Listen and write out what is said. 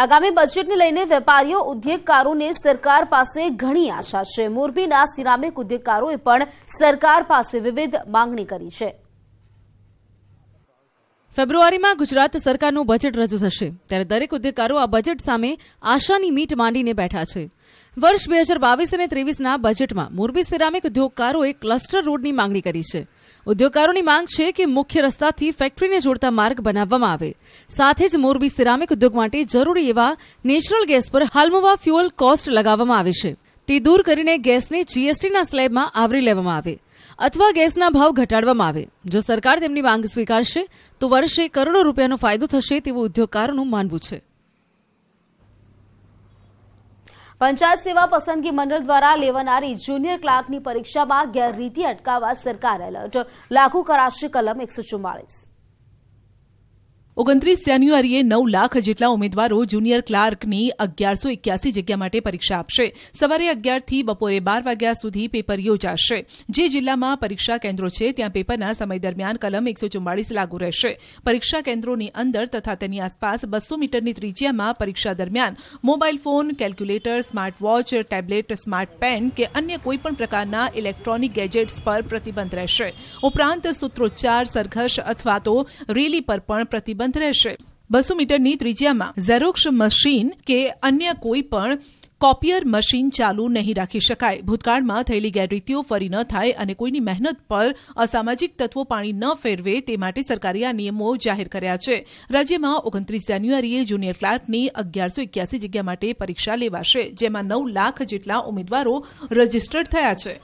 આગામી બજેટને લઈને વેપારીઓ ઉદ્યોગકારોને સરકાર પાસે ઘણી આશા છે મોરબીના સિરામિક ઉદ્યોગકારોએ પણ સરકાર પાસે વિવિધ માંગણી કરી છે ફેબ્રુઆરીમાં ગુજરાત સરકારનું બજેટ રજૂ થશે ત્યારે દરેક ઉદ્યોગકારો આ બજેટ સામે આશાની મીટ માંડીને બેઠા છે વર્ષ બે હજાર બાવીસ અને ત્રેવીસના બજેટમાં મોરબી સિરામિક ઉદ્યોગકારોએ ક્લસ્ટર રોડની માંગણી કરી છે ઉદ્યોગકારોની માંગ છે કે મુખ્ય રસ્તાથી ફેક્ટરીને જોડતા માર્ગ બનાવવામાં આવે સાથે જ મોરબી સિરામિક ઉદ્યોગ માટે જરૂરી એવા નેચરલ ગેસ પર હાલમાં ફ્યુઅલ કોસ્ટ લગાવવામાં આવે છે તે દૂર કરીને ગેસને જીએસટીના સ્લેબમાં આવરી લેવામાં આવે અથવા ગેસના ભાવ ઘટાડવામાં આવે જો સરકાર તેમની માંગ સ્વીકારશે તો વર્ષે કરોડો રૂપિયાનો ફાયદો થશે તેવું ઉદ્યોગકારોનું માનવું છે પંચાયત સેવા પસંદગી મંડળ દ્વારા લેવાનારી જુનિયર ક્લાર્કની પરીક્ષામાં ગેરરીતિ અટકાવવા સરકાર એલર્ટ લાગુ કરાશે કલમ એકસો ચુમ્માળીસ ઓગણત્રીસ જાન્યુઆરીએ નવ લાખ જેટલા ઉમેદવારો જુનિયર ક્લાર્કની અગિયારસો એક્યાસી જગ્યા માટે પરીક્ષા આપશે સવારે અગિયારથી બપોરે બાર વાગ્યા સુધી પેપર યોજાશે જે જિલ્લામાં પરીક્ષા કેન્દ્રો છે ત્યાં પેપરના સમય દરમિયાન કલમ એકસો ચુમ્માળીસ લાગુ રહેશે પરીક્ષા કેન્દ્રોની અંદર તથા તેની આસપાસ બસો મીટરની ત્રિજ્યામાં પરીક્ષા દરમિયાન mobile phone calculator smart watch tablet smart pen કે અન્ય કોઈપણ પ્રકારના ઇલેક્ટ્રોનિક ગેજેટ્સ પર પ્રતિબંધ રહેશે ઉપરાંત સૂત્રોચ્ચાર સંઘર્ષ અથવા તો રેલી પર પણ પ્રતિબંધ બંધ રહેશે બસો મીટરની ત્રિજ્યામાં ઝેરોક્ષ મશીન કે અન્ય કોઈ પણ કોપિયર મશીન ચાલુ નહીં રાખી શકાય ભૂતકાળમાં થયેલી ગેરરીતિઓ ફરી ન થાય અને કોઈની મહેનત પર અસામાજિક તત્વો પાણી ન ફેરવે તે માટે સરકારે આ નિયમો જાહેર કર્યા છે રાજ્યમાં ઓગણત્રીસ જાન્યુઆરીએ જુનિયર ક્લાર્કની અગિયારસો એક્યાસી જગ્યા માટે પરીક્ષા લેવાશે જેમાં નવ લાખ જેટલા ઉમેદવારો રજીસ્ટર્ડ થયા છે